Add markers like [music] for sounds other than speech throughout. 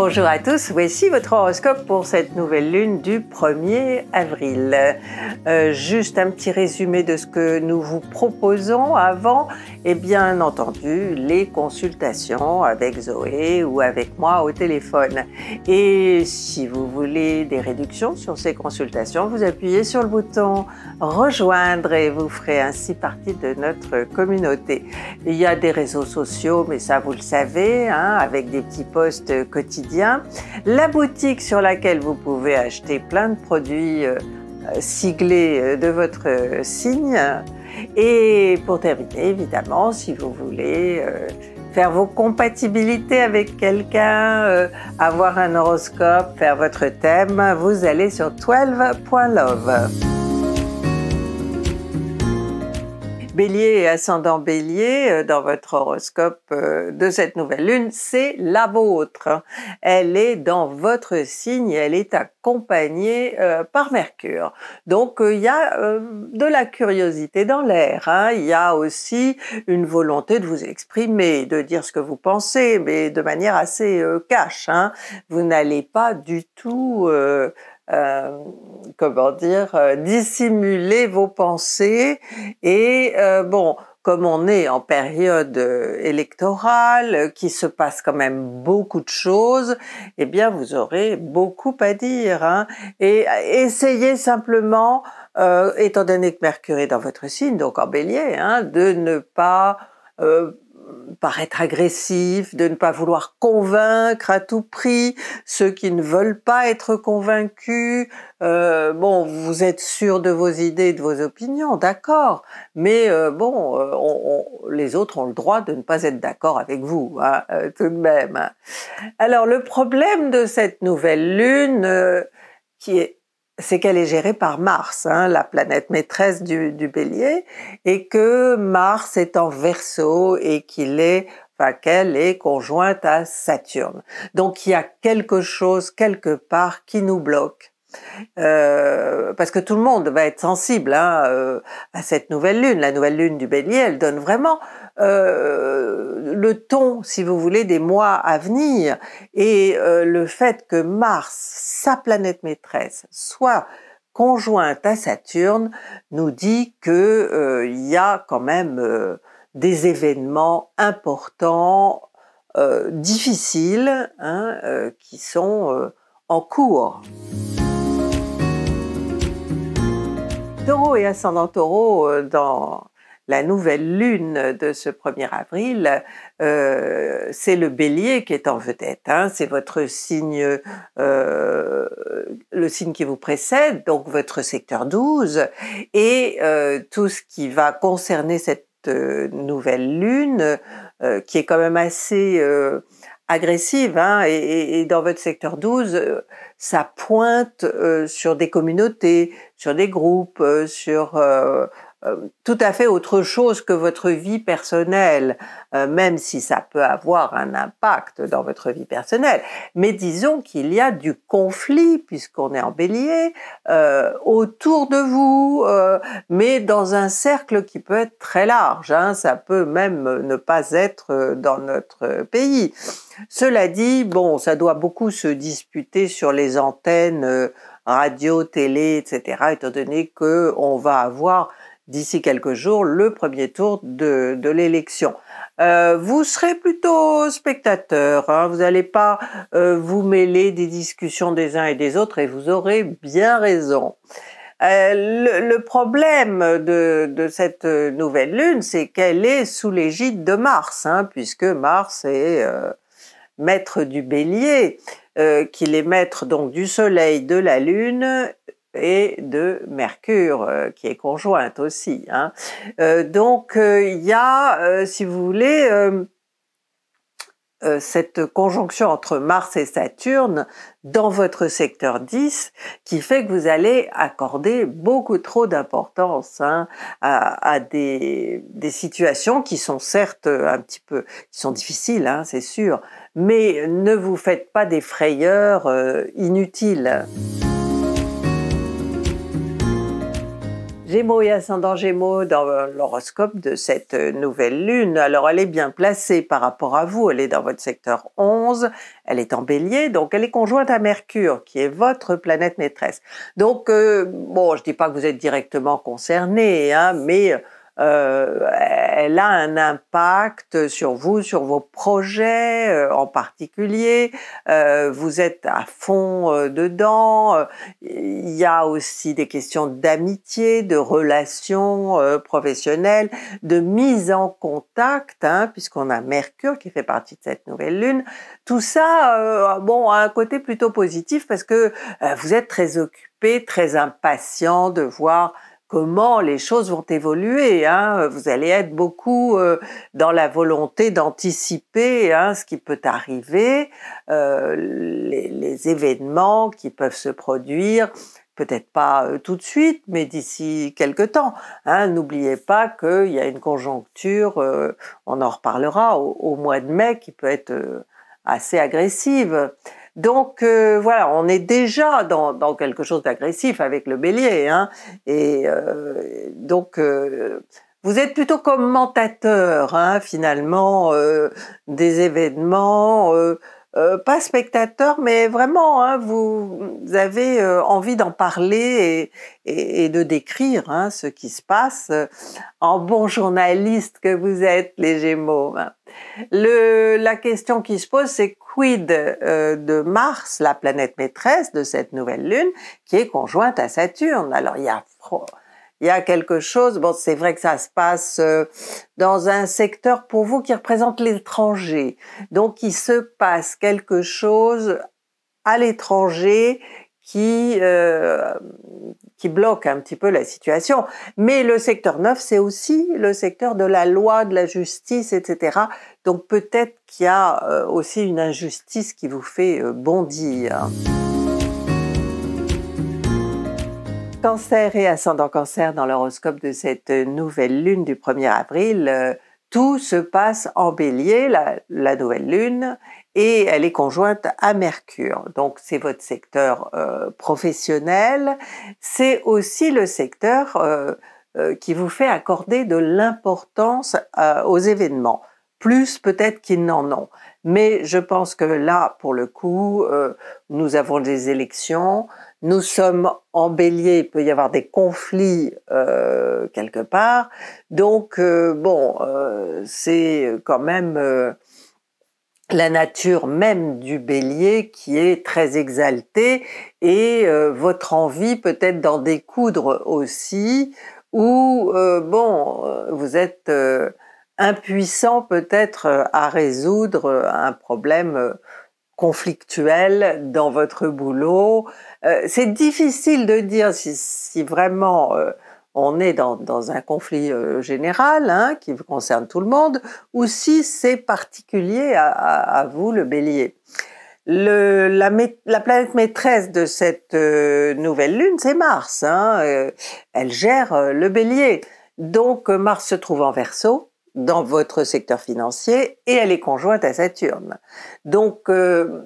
Bonjour à tous, voici votre horoscope pour cette nouvelle lune du 1er avril. Euh, juste un petit résumé de ce que nous vous proposons avant et bien entendu les consultations avec Zoé ou avec moi au téléphone. Et si vous voulez des réductions sur ces consultations, vous appuyez sur le bouton rejoindre et vous ferez ainsi partie de notre communauté. Il y a des réseaux sociaux, mais ça vous le savez, hein, avec des petits posts quotidiens la boutique sur laquelle vous pouvez acheter plein de produits euh, siglés euh, de votre euh, signe. Et pour terminer, évidemment, si vous voulez faire vos compatibilités avec quelqu'un, avoir un horoscope, faire votre thème, vous allez sur 12.love. Bélier et ascendant Bélier, euh, dans votre horoscope euh, de cette nouvelle lune, c'est la vôtre. Elle est dans votre signe, elle est accompagnée euh, par Mercure. Donc il y a de la curiosité dans l'air, hein. il y a aussi une volonté de vous exprimer, de dire ce que vous pensez, mais de manière assez cash. Hein. Vous n'allez pas du tout... Euh, comment dire, euh, dissimuler vos pensées et euh, bon, comme on est en période électorale, qui se passe quand même beaucoup de choses, eh bien vous aurez beaucoup à dire. Hein. Et essayez simplement, étant donné que Mercure est dans votre signe, donc en bélier, hein, de ne pas paraître agressif, de ne pas vouloir convaincre à tout prix, ceux qui ne veulent pas être convaincus. Euh, bon, vous êtes sûr de vos idées, de vos opinions, d'accord, mais euh, bon, euh, les autres ont le droit de ne pas être d'accord avec vous, hein, tout de même. Alors le problème de cette nouvelle lune, qui est c'est qu'elle est gérée par Mars, hein, la planète maîtresse du, du, bélier, et que Mars est en verso et qu'il est enfin qu'elle est conjointe à Saturne. Donc il y a quelque chose quelque part qui nous bloque. Euh, parce que tout le monde va être sensible hein, euh, à cette nouvelle lune. La nouvelle lune du bélier, elle donne vraiment euh, le ton, si vous voulez, des mois à venir et euh, le fait que Mars, sa planète maîtresse, soit conjointe à Saturne, nous dit qu'il euh, y a quand même des événements importants, difficiles, hein, qui sont en cours. Taureau et ascendant taureau dans la nouvelle lune de ce 1er avril, euh, c'est le bélier qui est en vedette. Hein. c'est votre signe, euh, le signe qui vous précède, donc votre secteur 12, et euh, tout ce qui va concerner cette nouvelle lune, qui est quand même assez agressive, hein, et, dans votre secteur 12, ça pointe sur des communautés, sur des groupes, sur euh, tout à fait autre chose que votre vie personnelle, euh, même si ça peut avoir un impact dans votre vie personnelle. Mais disons qu'il y a du conflit, puisqu'on est en bélier, euh, autour de vous, mais dans un cercle qui peut être très large. Hein. ça peut même ne pas être dans notre pays. Cela dit, bon, ça doit beaucoup se disputer sur les antennes radio, télé, etc., étant donné qu'on va avoir d'ici quelques jours le premier tour de, l'élection. Euh, vous serez plutôt spectateur, hein. vous n'allez pas euh, vous mêler des discussions des uns et des autres et vous aurez bien raison. Euh, le, problème de, cette nouvelle lune, c'est qu'elle est sous l'égide de Mars, hein, puisque Mars est maître du bélier, qu'il est maître donc du Soleil, de la Lune et de Mercure, euh, qui est conjointe aussi. Hein. Euh, donc euh, il y a, si vous voulez, cette conjonction entre Mars et Saturne dans votre secteur 10 qui fait que vous allez accorder beaucoup trop d'importance hein, à, des, situations qui sont certes un petit peu qui sont difficiles, hein, c'est sûr, mais ne vous faites pas des frayeurs inutiles. Gémeaux et ascendant Gémeaux dans euh, l'horoscope de cette euh, nouvelle lune. Alors elle est bien placée par rapport à vous, elle est dans votre secteur 11, elle est en bélier, donc elle est conjointe à Mercure qui est votre planète maîtresse. Donc euh, bon, je dis pas que vous êtes directement concerné, hein, mais euh, elle a un impact sur vous, sur vos projets euh, en particulier. Euh, vous êtes à fond dedans. Il y a aussi des questions d'amitié, de relations professionnelles, de mise en contact, hein, puisqu'on a Mercure qui fait partie de cette nouvelle lune. Tout ça, bon, a un côté plutôt positif parce que vous êtes très occupé, très impatient de voir comment les choses vont évoluer. Hein. Vous allez être beaucoup euh, dans la volonté d'anticiper hein, ce qui peut arriver, euh, les, événements qui peuvent se produire, peut-être pas euh, tout de suite, mais d'ici quelque temps. Hein. N'oubliez pas qu'il y a une conjoncture, on en reparlera au, mois de mai, qui peut être assez agressive. Donc euh, voilà, on est déjà dans, quelque chose d'agressif avec le bélier. Hein. et euh, donc euh, vous êtes plutôt commentateur hein, finalement des événements, pas spectateur, mais vraiment hein, vous, avez envie d'en parler et, et, de décrire ce qui se passe en bon journaliste que vous êtes les Gémeaux la question qui se pose, c'est quid euh, de Mars, la planète maîtresse de cette nouvelle lune, qui est conjointe à Saturne. Alors il y a quelque chose. Bon, c'est vrai que ça se passe euh, dans un secteur pour vous qui représente l'étranger. Donc il se passe quelque chose à l'étranger qui, euh, qui bloque un petit peu la situation. Mais le secteur 9, c'est aussi le secteur de la loi, de la justice, etc. Donc peut-être qu'il y a euh, aussi une injustice qui vous fait euh, bondir. Cancer et ascendant cancer dans l'horoscope de cette nouvelle lune du 1er avril tout se passe en bélier, la, nouvelle lune, et elle est conjointe à Mercure. Donc c'est votre secteur euh, professionnel, c'est aussi le secteur euh, euh, qui vous fait accorder de l'importance aux événements, plus peut-être qu'ils n'en ont. Mais je pense que là, pour le coup, euh, nous avons des élections, nous sommes en bélier, il peut y avoir des conflits euh, quelque part. Donc, euh, bon, c'est quand même la nature même du bélier qui est très exaltée et votre envie peut-être d'en découdre aussi, ou, bon, vous êtes impuissant peut-être euh, à résoudre euh, un problème euh, conflictuel dans votre boulot. c'est difficile de dire si, vraiment on est dans, un conflit général hein, qui concerne tout le monde ou si c'est particulier à, vous, le bélier. la, planète maîtresse de cette nouvelle lune, c'est Mars. Hein, elle gère le bélier. Donc Mars se trouve en verso, dans votre secteur financier et elle est conjointe à Saturne. Donc, euh, euh,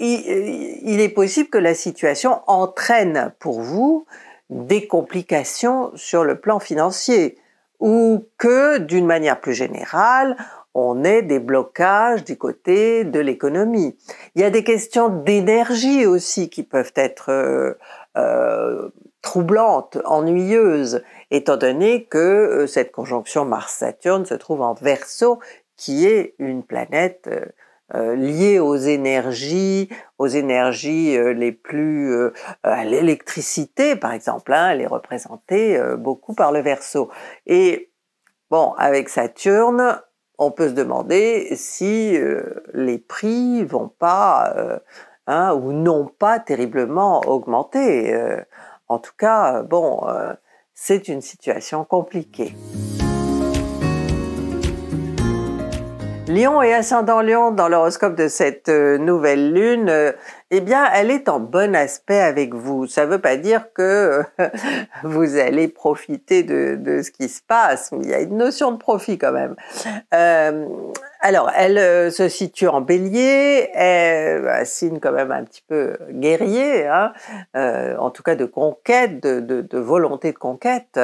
il, est possible que la situation entraîne pour vous des complications sur le plan financier ou que, d'une manière plus générale, on ait des blocages du côté de l'économie. Il y a des questions d'énergie aussi qui peuvent être euh, troublante, ennuyeuse, étant donné que euh, cette conjonction Mars-Saturne se trouve en verso, qui est une planète euh, euh, liée aux énergies, aux énergies les plus... à l'électricité, par exemple, hein, elle est représentée beaucoup par le verso. Et bon, avec Saturne, on peut se demander si les prix vont pas... Hein, ou n'ont pas terriblement augmenté. En tout cas, euh, bon, euh, c'est une situation compliquée. Lyon et ascendant Lyon dans l'horoscope de cette euh, nouvelle lune, eh bien, elle est en bon aspect avec vous. Ça ne veut pas dire que euh, [laughs] vous allez profiter de, ce qui se passe. Il y a une notion de profit quand même. Euh, alors, elle euh, se situe en bélier, elle, signe quand même un petit peu guerrier, hein, en tout cas de conquête, de, volonté de conquête.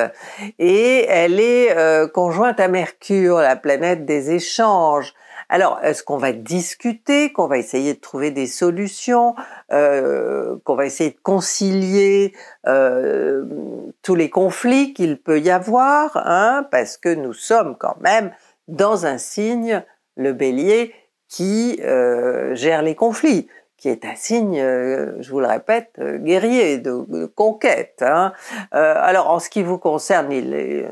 Et elle est conjointe à Mercure, la planète des échanges. Alors, est-ce qu'on va discuter, qu'on va essayer de trouver des solutions, euh, qu'on va essayer de concilier euh, tous les conflits qu'il peut y avoir, hein, parce que nous sommes quand même dans un signe, le bélier, qui euh, gère les conflits, qui est un signe, je vous le répète, guerrier, de, conquête. Hein. alors, en ce qui vous concerne, il est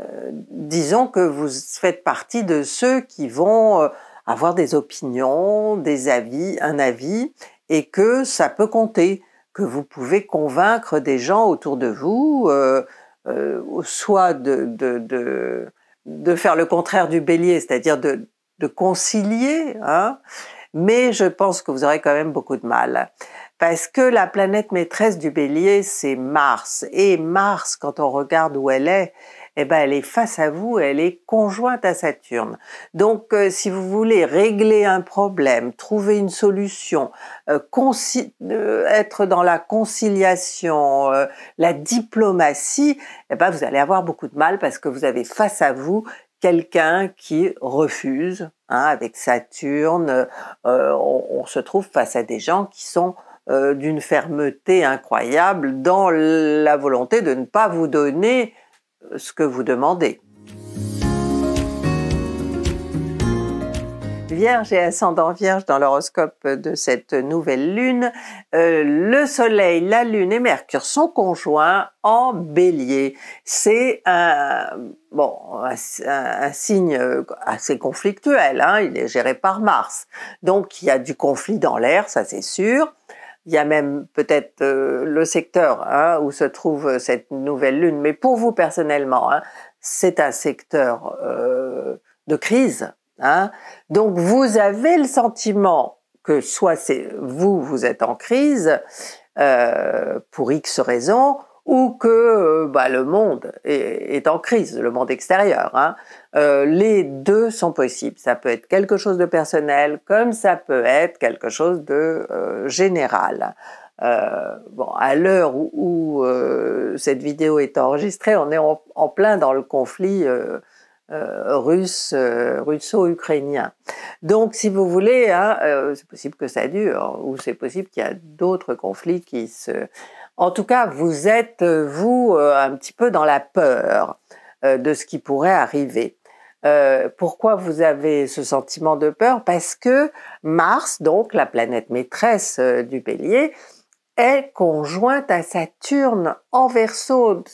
euh, disons que vous faites partie de ceux qui vont euh, avoir des opinions, des avis, un avis, et que ça peut compter, que vous pouvez convaincre des gens autour de vous, euh, soit de, faire le contraire du bélier, c'est-à-dire de, concilier, hein, mais je pense que vous aurez quand même beaucoup de mal. Parce que la planète maîtresse du bélier, c'est Mars. Et Mars, quand on regarde où elle est, eh ben, elle est face à vous, elle est conjointe à Saturne. Donc, euh, si vous voulez régler un problème, trouver une solution, euh, euh, être dans la conciliation, la diplomatie, eh ben, vous allez avoir beaucoup de mal parce que vous avez face à vous quelqu'un qui refuse. Hein, avec Saturne, on, se trouve face à des gens qui sont d'une fermeté incroyable dans la volonté de ne pas vous donner ce que vous demandez. Vierge et ascendant Vierge dans l'horoscope de cette nouvelle lune, euh, le Soleil, la Lune et Mercure sont conjoints en Bélier. C'est un bon signe assez conflictuel. Hein. il est géré par Mars, donc il y a du conflit dans l'air, ça c'est sûr. Il y a même peut-être euh, le secteur hein, où se trouve cette nouvelle lune. Mais pour vous personnellement, hein, c'est un secteur euh, de crise. Hein. Donc vous avez le sentiment que soit c'est vous, vous êtes en crise euh, pour X raisons, ou que bah, le monde est, en crise, le monde extérieur. Euh, les deux sont possibles. Ça peut être quelque chose de personnel comme ça peut être quelque chose de euh, général. Euh, bon, à l'heure où, cette vidéo est enregistrée, on est en, plein dans le conflit russe, russo-ukrainien. Donc, si vous voulez, hein, c'est possible que ça dure, ou c'est possible qu'il y a d'autres conflits qui se... En tout cas, vous êtes, vous, un petit peu dans la peur de ce qui pourrait arriver. Euh, pourquoi vous avez ce sentiment de peur Parce que Mars, donc la planète maîtresse euh, du bélier, est conjointe à Saturne en verso.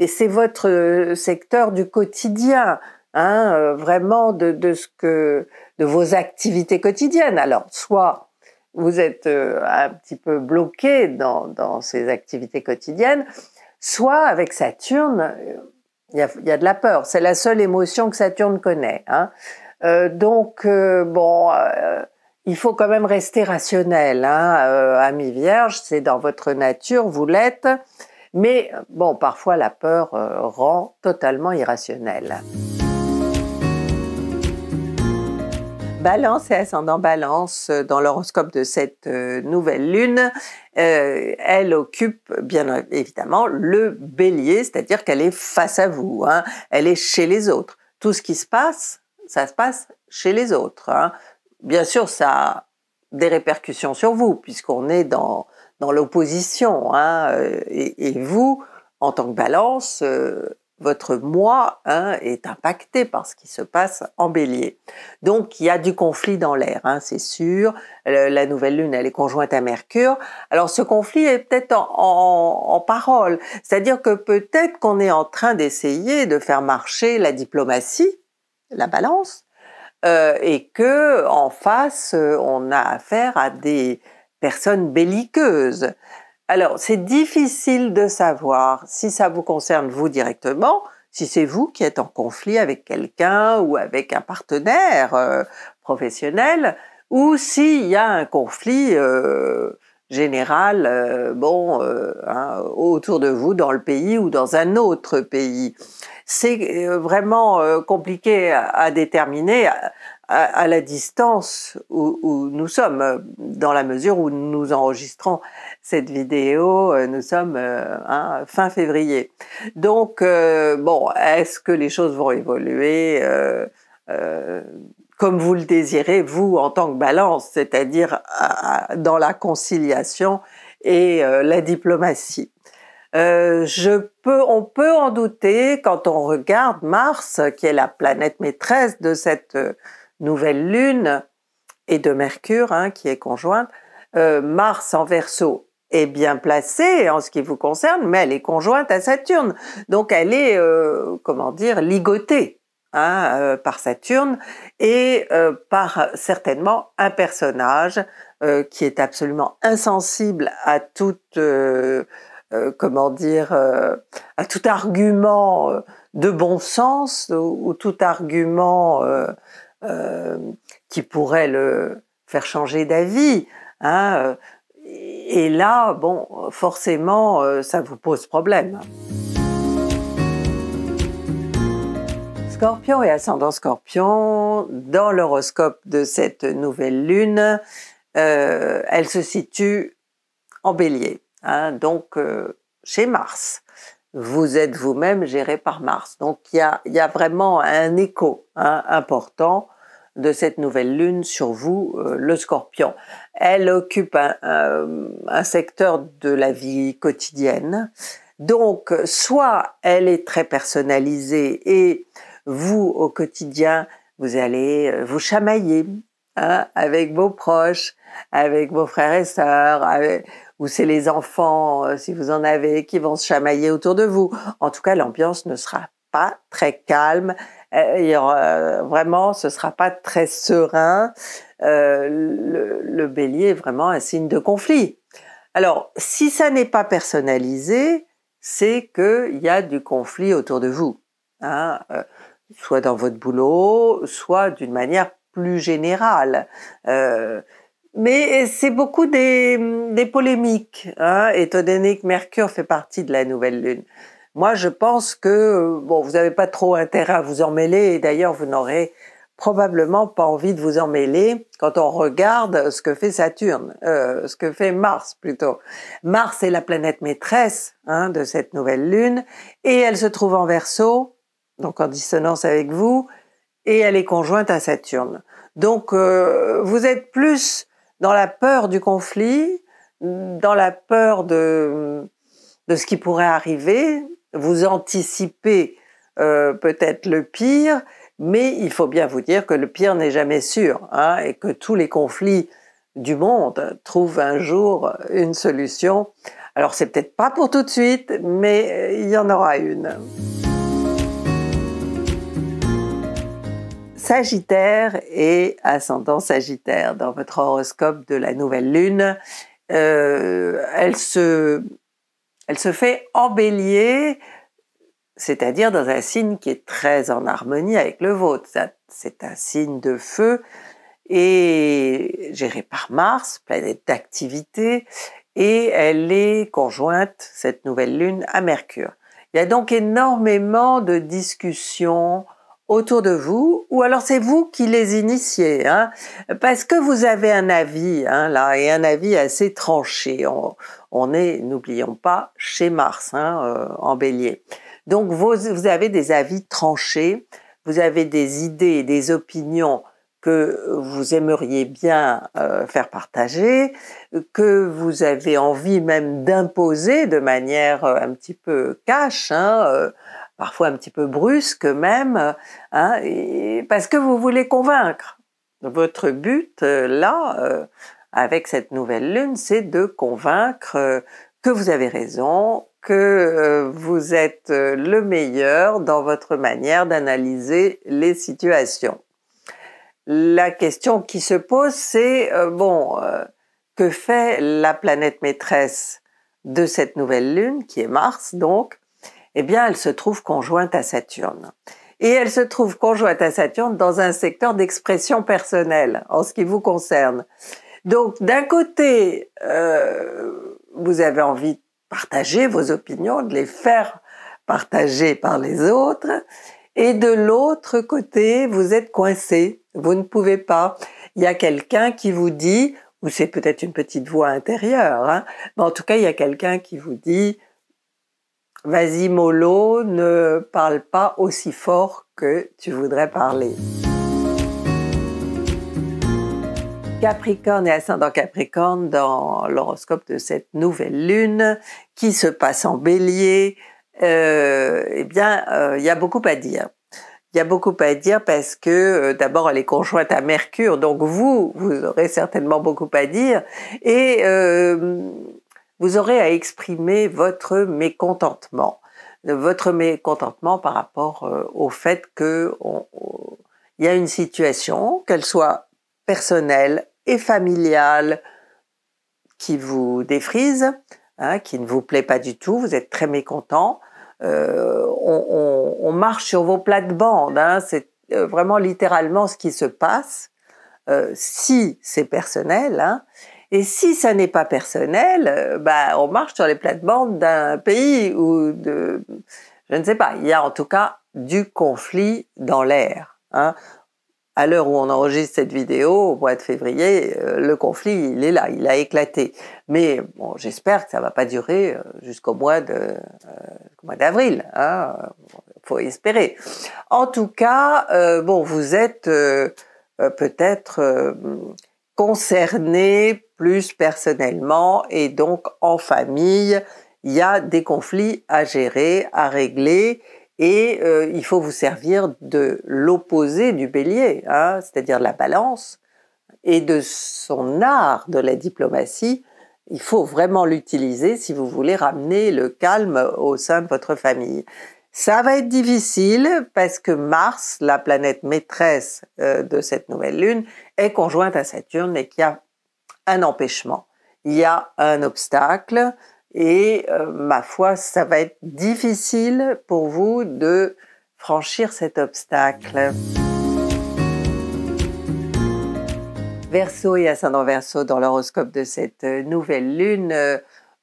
Et c'est votre euh, secteur du quotidien, hein, vraiment de, ce que, de vos activités quotidiennes. Alors, soit vous êtes un petit peu bloqué dans, dans ces activités quotidiennes, soit avec Saturne, il y a, de la peur. C'est la seule émotion que Saturne connaît. Hein. Euh, donc, euh, bon, euh, il faut quand même rester rationnel, hein, ami vierge, c'est dans votre nature, vous l'êtes. Mais bon, parfois la peur rend totalement irrationnel. Balance et ascendant Balance euh, dans l'horoscope de cette euh, nouvelle lune, euh, elle occupe bien évidemment le bélier, c'est-à-dire qu'elle est face à vous, hein. elle est chez les autres. Tout ce qui se passe, ça se passe chez les autres. Hein. Bien sûr, ça a des répercussions sur vous, puisqu'on est dans, l'opposition. Hein, et, vous, en tant que balance, votre moi hein, est impacté par ce qui se passe en bélier. Donc il y a du conflit dans l'air, hein, c'est sûr. la nouvelle lune, elle est conjointe à Mercure. Alors ce conflit est peut-être en, parole, c'est-à-dire que peut-être qu'on est en train d'essayer de faire marcher la diplomatie, la balance, euh, et que en face, on a affaire à des personnes belliqueuses. Alors, c'est difficile de savoir si ça vous concerne vous directement, si c'est vous qui êtes en conflit avec quelqu'un ou avec un partenaire euh, professionnel, ou s'il y a un conflit euh, général, euh, bon, hein, autour de vous, dans le pays ou dans un autre pays. C'est vraiment compliqué à déterminer à, la distance où, nous sommes, dans la mesure où nous enregistrons cette vidéo, euh, nous sommes euh, hein, fin février. Donc, euh, bon, est-ce que les choses vont évoluer comme vous le désirez, vous, en tant que balance, c'est-à-dire dans la conciliation et la diplomatie. peux, on peut en douter quand on regarde Mars, qui est la planète maîtresse de cette nouvelle lune et de Mercure hein, qui est conjointe, euh, Mars en Verseau est bien placée en ce qui vous concerne, mais elle est conjointe à Saturne, donc elle est euh, comment dire ligotée hein, euh, par Saturne et par certainement un personnage qui est absolument insensible à toute comment dire à tout argument de bon sens ou tout argument euh, qui pourrait le faire changer d'avis. Hein, euh, et là, bon, forcément, euh, ça vous pose problème. Scorpion et ascendant Scorpion, dans l'horoscope de cette nouvelle lune, elle se situe en bélier, hein, donc chez Mars vous êtes vous-même géré par Mars. Donc il y a, y a, vraiment un écho hein, important de cette nouvelle lune sur vous, euh, le scorpion. Elle occupe un, euh, un, secteur de la vie quotidienne. Donc, soit elle est très personnalisée et vous, au quotidien, vous allez euh, vous chamailler hein, avec vos proches, avec vos frères et sœurs, avec, ou c'est les enfants, euh, si vous en avez, qui vont se chamailler autour de vous. En tout cas, l'ambiance ne sera pas très calme. Euh, euh, vraiment, ce sera pas très serein. Le, bélier est vraiment un signe de conflit. Alors, si ça n'est pas personnalisé, c'est qu'il y a du conflit autour de vous. Hein, soit dans votre boulot, soit d'une manière plus générale. Mais euh, c'est beaucoup des, mm, des polémiques, hein, étant donné que Mercure fait partie de la nouvelle lune. Moi, je pense que euh, bon, vous n'avez pas trop intérêt à vous mêler, et d'ailleurs, vous n'aurez probablement pas envie de vous en mêler quand on regarde ce que fait Saturne, euh, ce que fait Mars plutôt. Mars est la planète maîtresse hein, de cette nouvelle lune, et elle se trouve en verso, donc en dissonance avec vous, et elle est conjointe à Saturne. Donc, vous êtes plus dans la peur du conflit, dans la peur de, de ce qui pourrait arriver, vous anticipez euh, peut-être le pire, mais il faut bien vous dire que le pire n'est jamais sûr, hein, et que tous les conflits du monde trouvent un jour une solution. Alors c'est peut-être pas pour tout de suite, mais il y en aura une. Sagittaire et ascendant Sagittaire dans votre horoscope de la nouvelle lune. Euh, elle, se, elle se fait Bélier, c'est-à-dire dans un signe qui est très en harmonie avec le vôtre. C'est un signe de feu et géré par Mars, planète d'activité, et elle est conjointe, cette nouvelle lune, à Mercure. Il y a donc énormément de discussions, autour de vous, ou alors c'est vous qui les initiez, hein. parce que vous avez un avis, hein, là, et un avis assez tranché. On, est, n'oublions pas, chez Mars, hein, euh, en bélier. Donc vous, avez des avis tranchés, vous avez des idées, des opinions que vous aimeriez bien euh, faire partager, que vous avez envie même d'imposer de manière euh, un petit peu cash, parfois un petit peu brusque même, euh, hein, parce que vous voulez convaincre. Votre but, euh, là, euh, avec cette nouvelle lune, c'est de convaincre que vous avez raison, que vous êtes le meilleur dans votre manière d'analyser les situations. La question qui se pose, c'est, bon, que fait la planète maîtresse de cette nouvelle lune, qui est Mars donc, eh bien, elle se trouve conjointe à Saturne. Et elle se trouve conjointe à Saturne dans un secteur d'expression personnelle, en ce qui vous concerne. Donc, d'un côté, euh, vous avez envie de partager vos opinions, de les faire partager par les autres, et de l'autre côté, vous êtes coincé, vous ne pouvez pas. Il y a quelqu'un qui vous dit, ou c'est peut-être une petite voix intérieure, hein, mais en tout cas, il y a quelqu'un qui vous dit, Vas-y mollo, ne parle pas aussi fort que tu voudrais parler. Capricorne et ascendant Capricorne dans l'horoscope de cette nouvelle lune qui se passe en bélier, euh, eh bien, euh, il y a beaucoup à dire. Il y a beaucoup à dire parce que euh, d'abord elle est conjointe à Mercure, donc vous, vous aurez certainement beaucoup à dire. Et vous aurez à exprimer votre mécontentement, votre mécontentement par rapport euh, au fait qu'il y a une situation, qu'elle soit personnelle et familiale, qui vous défrise, hein, qui ne vous plaît pas du tout, vous êtes très mécontent. Euh, on, marche sur vos plates-bandes, hein, c'est euh, vraiment littéralement ce qui se passe. si c'est personnel, hein, et si ça n'est pas personnel, euh, bah, on marche sur les plates-bandes d'un pays ou de, je ne sais pas, il y a en tout cas du conflit dans l'air. Hein. À l'heure où on enregistre cette vidéo, au mois de février, euh, le conflit, il est là, il a éclaté. Mais bon, j'espère que ça va pas durer euh, jusqu'au mois de mois d'avril. Il hein. Faut espérer. En tout cas, bon, vous êtes peut-être Concerné plus personnellement et donc en famille, il y a des conflits à gérer, à régler et euh, il faut vous servir de l'opposé du bélier, hein, c'est-à-dire la balance et de son art de la diplomatie. Il faut vraiment l'utiliser si vous voulez ramener le calme au sein de votre famille. Ça va être difficile parce que Mars, la planète maîtresse euh, de cette nouvelle lune, est conjointe à Saturne et qu'il y a un empêchement, il y a un obstacle et euh, ma foi, ça va être difficile pour vous de franchir cet obstacle. Verseau et ascendant Verseau dans l'horoscope de cette euh, nouvelle lune,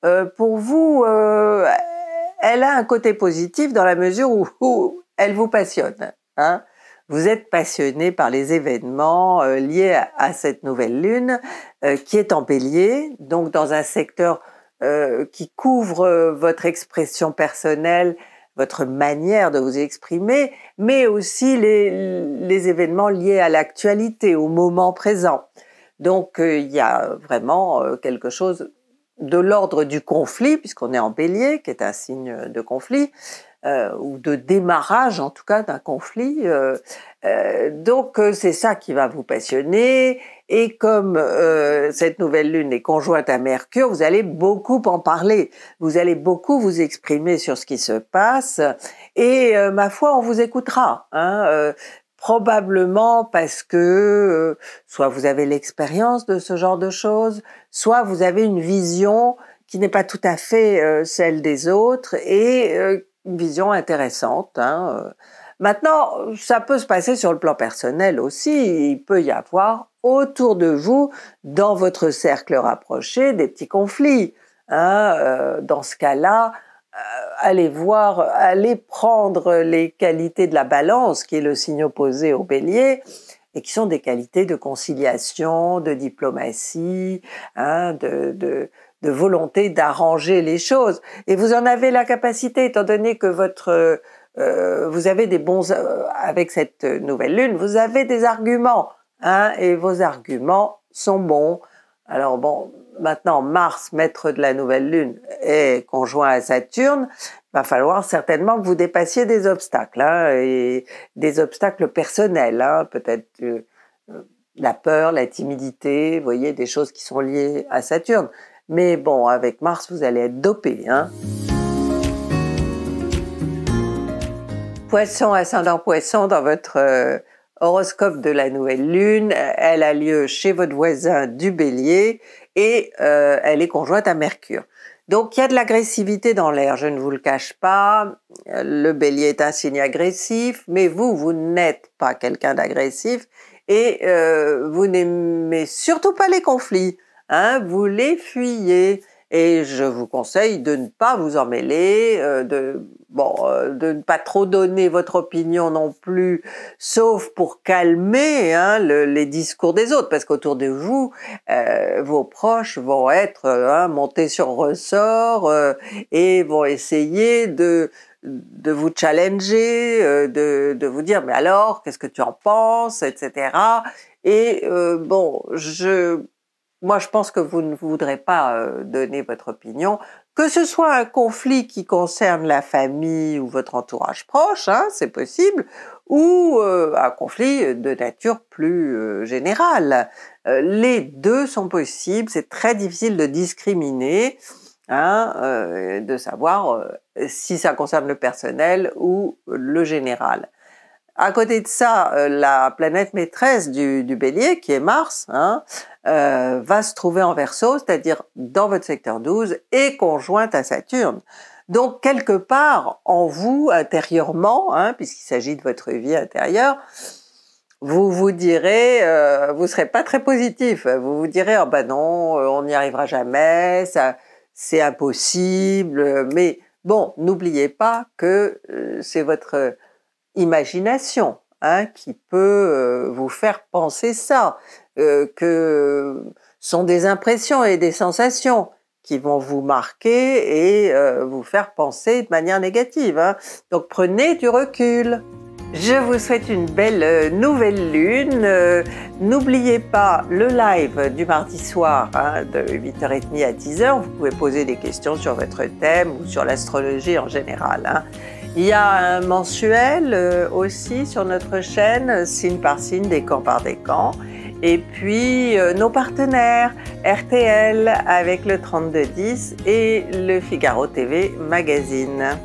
euh, pour vous, elle a un côté positif dans la mesure où, où elle vous passionne. Hein vous êtes passionné par les événements euh, liés à, cette nouvelle lune euh, qui est en bélier, donc dans un secteur euh, qui couvre votre expression personnelle, votre manière de vous exprimer, mais aussi les, événements liés à l'actualité, au moment présent. Donc il y a vraiment quelque chose de l'ordre du conflit, puisqu'on est en bélier, qui est un signe de conflit, euh, ou de démarrage en tout cas d'un conflit. euh, euh donc euh, c'est ça qui va vous passionner. Et comme cette nouvelle lune est conjointe à Mercure, vous allez beaucoup en parler, vous allez beaucoup vous exprimer sur ce qui se passe. Et ma foi, on vous écoutera. Hein, probablement parce que soit vous avez l'expérience de ce genre de choses, soit vous avez une vision qui n'est pas tout à fait celle des autres et une vision intéressante. Hein, euh. Maintenant, ça peut se passer sur le plan personnel aussi. Il peut y avoir autour de vous, dans votre cercle rapproché, des petits conflits. Hein, euh. dans ce cas-là, euh, allez voir, allez prendre les qualités de la balance, qui est le signe opposé au bélier, et qui sont des qualités de conciliation, de diplomatie, hein, de de volonté d'arranger les choses. Et vous en avez la capacité, étant donné que votre euh, euh, vous avez des bons euh, avec cette nouvelle lune, vous avez des arguments, hein, et vos arguments sont bons. Alors bon, maintenant Mars, maître de la nouvelle lune, est conjoint à Saturne, va falloir certainement que vous dépassiez des obstacles, hein, et des obstacles personnels, hein, peut-être la peur, la timidité, vous voyez, des choses qui sont liées à Saturne. Mais bon, avec Mars, vous allez être dopé. Hein poisson, ascendant poisson, dans votre euh, horoscope de la nouvelle lune, elle a lieu chez votre voisin du bélier et euh, elle est conjointe à Mercure. Donc il y a de l'agressivité dans l'air, je ne vous le cache pas. Le bélier est un signe agressif, mais vous, vous n'êtes pas quelqu'un d'agressif et euh, vous n'aimez surtout pas les conflits hein, vous les fuyez. Et je vous conseille de ne pas vous emmêler, euh, de bon, euh, de ne pas trop donner votre opinion non plus, sauf pour calmer hein, les discours des autres, parce qu'autour de vous, euh, vos proches vont être hein, montés sur ressort et vont essayer de de vous challenger, de, de vous dire mais alors qu'est-ce que tu en penses, etc. Et bon, je moi, je pense que vous ne voudrez pas euh, donner votre opinion, que ce soit un conflit qui concerne la famille ou votre entourage proche, hein, c'est possible, ou euh, un conflit de nature plus euh, générale. les deux sont possibles, c'est très difficile de discriminer, hein, de savoir si ça concerne le personnel ou le général. À côté de ça, euh, la planète maîtresse du, bélier, qui est Mars, hein, euh, va se trouver en verso, c'est-à-dire dans votre secteur 12 et conjointe à Saturne. Donc quelque part, en vous intérieurement, hein, puisqu'il s'agit de votre vie intérieure, vous vous direz, euh, vous serez pas très positif. Vous vous direz, ah ben non, on n'y arrivera jamais, c'est impossible. Mais bon, n'oubliez pas que c'est votre imagination hein, qui peut euh, vous faire penser ça, euh, que sont des impressions et des sensations qui vont vous marquer et euh, vous faire penser de manière négative. Hein. Donc prenez du recul. Je vous souhaite une belle nouvelle lune. N'oubliez pas le live du mardi soir hein, de 8h30 à 10h. Vous pouvez poser des questions sur votre thème ou sur l'astrologie en général. Il y a un mensuel euh, aussi sur notre chaîne, signe par signe, décan par décan. Et puis euh, nos partenaires, RTL avec le 3210 et le Figaro TV Magazine.